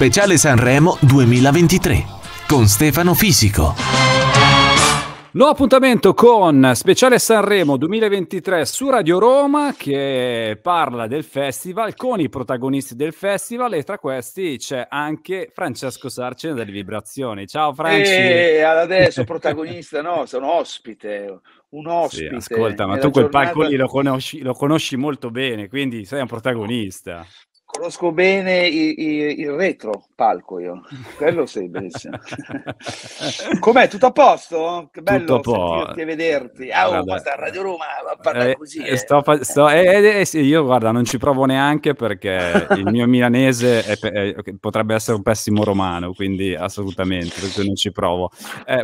Speciale Sanremo 2023 con Stefano Fisico. Nuovo appuntamento con Speciale Sanremo 2023 su Radio Roma che parla del festival con i protagonisti del festival e tra questi c'è anche Francesco Sarcena delle Vibrazioni. Ciao Francesco. E eh, adesso protagonista no, sono ospite, un ospite. Sì, ascolta, ma tu quel giornata... palco lì lo conosci, lo conosci molto bene, quindi sei un protagonista. Conosco bene i, i, il retro palco io, quello sei benissimo Com'è? Tutto a posto? Che bello Tutto sentirti e vederti. Ah, oh, guarda, eh, Radio Roma va a parlare eh, così. Eh. eh. Sto, sto, eh, eh, sì, io guarda, non ci provo neanche perché il mio milanese è, è, potrebbe essere un pessimo romano, quindi assolutamente, non ci provo.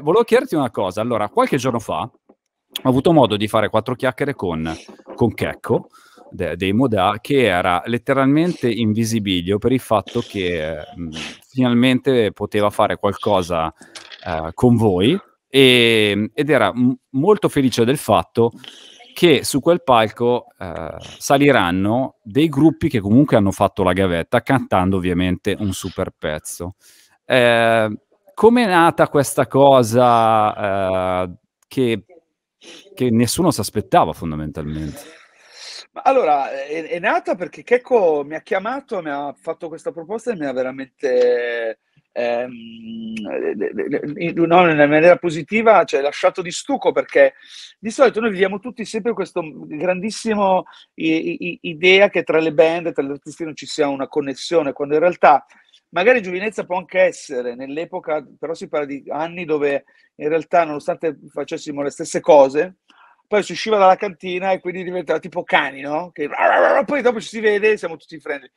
volevo chiederti una cosa, allora, qualche giorno fa ho avuto modo di fare quattro chiacchiere con, con Checco, de, dei Modà che era letteralmente invisibilio per il fatto che eh, finalmente poteva fare qualcosa eh, con voi e, ehm, ed era m- molto felice del fatto che su quel palco eh, saliranno dei gruppi che comunque hanno fatto la gavetta cantando ovviamente un super pezzo. Ehm, come è nata questa cosa eh, che, che nessuno si aspettava fondamentalmente? Ma allora, è, è, nata perché Checco mi ha chiamato, mi ha fatto questa proposta e mi ha veramente, ehm, no, in maniera positiva, cioè, lasciato di stucco perché di solito noi viviamo tutti sempre questa grandissima idea che tra le band, tra gli artisti non ci sia una connessione, quando in realtà magari giovinezza può anche essere nell'epoca, però si parla di anni dove in realtà nonostante facessimo le stesse cose, poi si usciva dalla cantina e quindi diventava tipo cani, no? Che... Poi dopo ci si vede e siamo tutti friendly.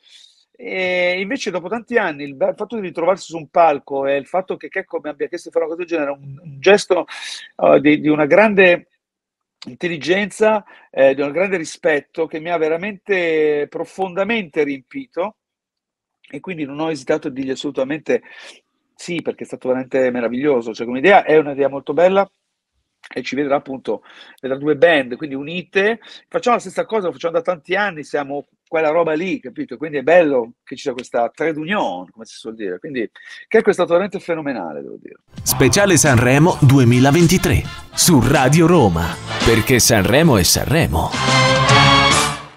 E invece dopo tanti anni il, fatto di ritrovarsi su un palco e il fatto che Checco mi abbia chiesto di fare una cosa del genere, un, un gesto uh, di, di, una grande intelligenza, eh, di un grande rispetto che mi ha veramente profondamente riempito e quindi non ho esitato a dirgli assolutamente sì perché è stato veramente meraviglioso, cioè come idea è un'idea molto bella, e ci vedrà appunto, vedrà due band, quindi unite, facciamo la stessa cosa, lo facciamo da tanti anni, siamo quella roba lì, capito? Quindi è bello che ci sia questa trade union, come si suol dire, quindi che è stato veramente fenomenale, devo dire. Speciale Sanremo 2023 su Radio Roma, perché Sanremo è Sanremo.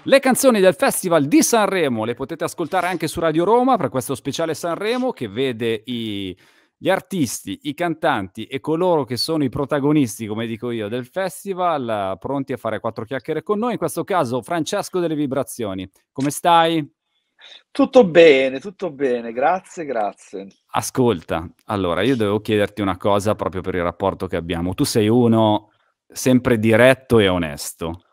Le canzoni del Festival di Sanremo le potete ascoltare anche su Radio Roma per questo speciale Sanremo che vede i gli artisti, i cantanti e coloro che sono i protagonisti, come dico io, del festival, pronti a fare quattro chiacchiere con noi. In questo caso Francesco delle Vibrazioni. Come stai? Tutto bene, tutto bene, grazie, grazie. Ascolta, allora io devo chiederti una cosa proprio per il rapporto che abbiamo. Tu sei uno sempre diretto e onesto.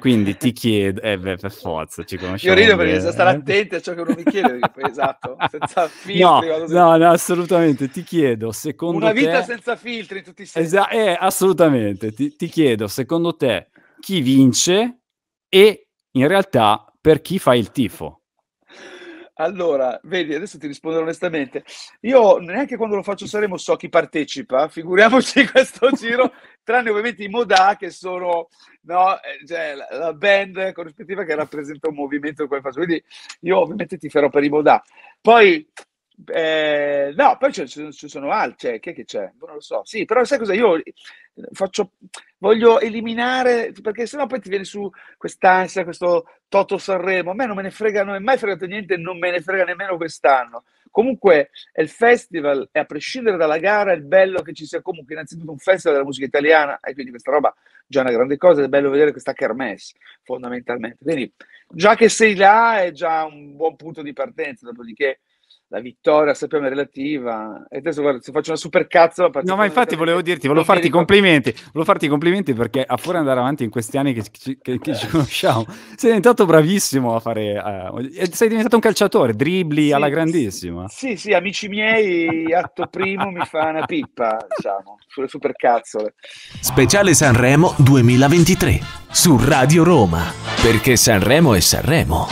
Quindi ti chiedo, eh beh, per forza, ci conosciamo. Io rido perché bisogna stare eh. attenti a ciò che uno mi chiede, poi, esatto, senza filtri. No, no, no, assolutamente, ti chiedo, secondo Una te... Una vita senza filtri, tutti i sensi. Esa- eh, assolutamente, ti, ti chiedo, secondo te, chi vince e in realtà per chi fa il tifo? Allora, vedi, adesso ti rispondo onestamente. Io neanche quando lo faccio saremo so chi partecipa, figuriamoci questo giro, tranne ovviamente i Modà che sono no, eh, cioè, la band corrispettiva che rappresenta un movimento in faccio. Quindi io ovviamente ti farò per i Modà. Poi eh, no, poi ci, ci sono altri, cioè, eh, chi che c'è? Boh, non lo so. Sì, però sai cosa? Io faccio, voglio eliminare, perché sennò poi ti viene su quest'ansia, questo Toto Sanremo. A me non me ne frega, non è mai fregato niente, non me ne frega nemmeno quest'anno. Comunque è il festival, e a prescindere dalla gara, è bello che ci sia comunque innanzitutto un festival della musica italiana, e quindi questa roba già una grande cosa è bello vedere questa kermesse fondamentalmente. Quindi già che sei là è già un buon punto di partenza, dopodiché la vittoria sappiamo è relativa e adesso guarda se faccio una super cazzo no ma infatti volevo dirti volevo farti i complimenti volevo farti i complimenti perché a fuori andare avanti in questi anni che ci, che, che ci eh. conosciamo sei diventato bravissimo a fare uh, sei diventato un calciatore dribbli sì, alla grandissima sì sì amici miei atto primo mi fa una pippa diciamo sulle super cazzole speciale Sanremo 2023 su Radio Roma. Perché Sanremo è Sanremo.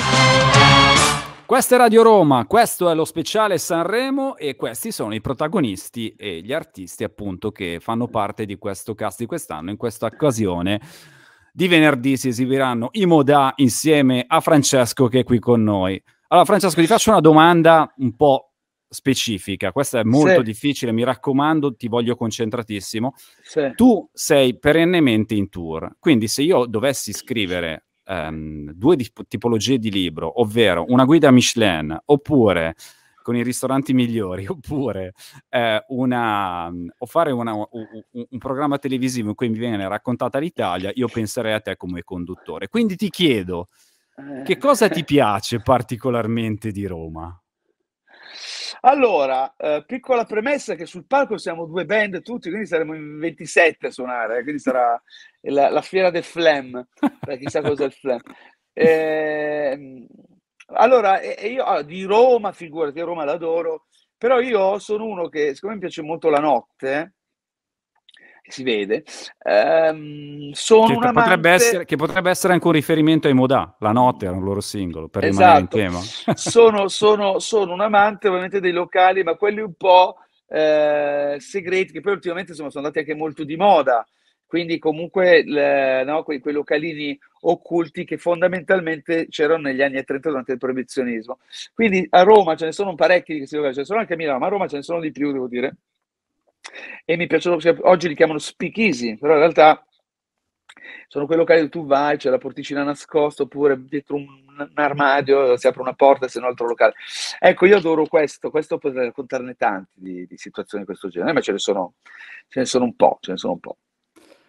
Questa è Radio Roma, questo è lo speciale Sanremo e questi sono i protagonisti e gli artisti appunto che fanno parte di questo cast di quest'anno. In questa occasione di venerdì si esibiranno i Moda insieme a Francesco che è qui con noi. Allora Francesco ti faccio una domanda un po' specifica. Questa è molto sì. difficile, mi raccomando, ti voglio concentratissimo. Sì. Tu sei perennemente in tour, quindi se io dovessi scrivere um, due dip- tipologie di libro, ovvero una guida Michelin oppure con i ristoranti migliori, oppure eh, una, o fare una, un, un, programma televisivo in cui mi viene raccontata l'Italia, io penserei a te come conduttore. Quindi ti chiedo, che eh. cosa ti piace particolarmente di Roma? Allora, eh, piccola premessa che sul palco siamo due band tutti, quindi saremo in 27 a suonare, eh, quindi sarà la, la fiera del flam, chissà cosa è il flam. Eh, allora, io ah, di Roma, figurati, a Roma l'adoro, però io sono uno che, siccome mi piace molto la notte, si vede, ehm, sono che, amante... potrebbe essere, che potrebbe essere anche un riferimento ai Modà, La Notte era un loro singolo, per esatto. rimanere in esatto. tema. sono, sono, sono un amante ovviamente dei locali, ma quelli un po' eh, segreti, che poi ultimamente insomma, sono andati anche molto di moda, quindi comunque le, no, quei, quei, localini occulti che fondamentalmente c'erano negli anni 30 durante il proibizionismo. Quindi a Roma ce ne sono parecchi ce ne sono anche a Milano, ma a Roma ce ne sono di più, devo dire e mi piacciono, oggi li chiamano speakeasy, però in realtà sono quei locali dove tu vai, c'è la porticina nascosta oppure dietro un, un armadio si apre una porta e se no altro locale. Ecco, io adoro questo, questo potrei raccontarne tanti di, di situazioni di questo genere, ma ce ne sono, ce ne sono un po', ce ne sono un po'.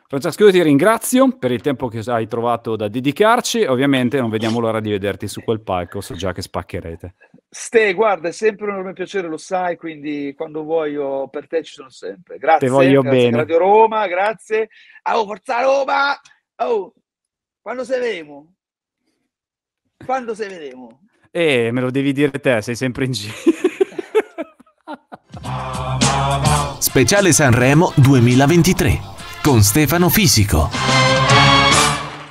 Francesco, io ti ringrazio per il tempo che hai trovato da dedicarci. Ovviamente non vediamo l'ora di vederti su quel palco, so già che spaccherete. Ste, guarda, è sempre un enorme piacere, lo sai, quindi quando vuoi io per te ci sono sempre. Grazie, te voglio grazie bene. Radio Roma, grazie. Oh, forza Roma! Oh, quando se vedremo? Quando se vedremo? Eh, me lo devi dire te, sei sempre in giro. Speciale Sanremo 2023 con Stefano Fisico.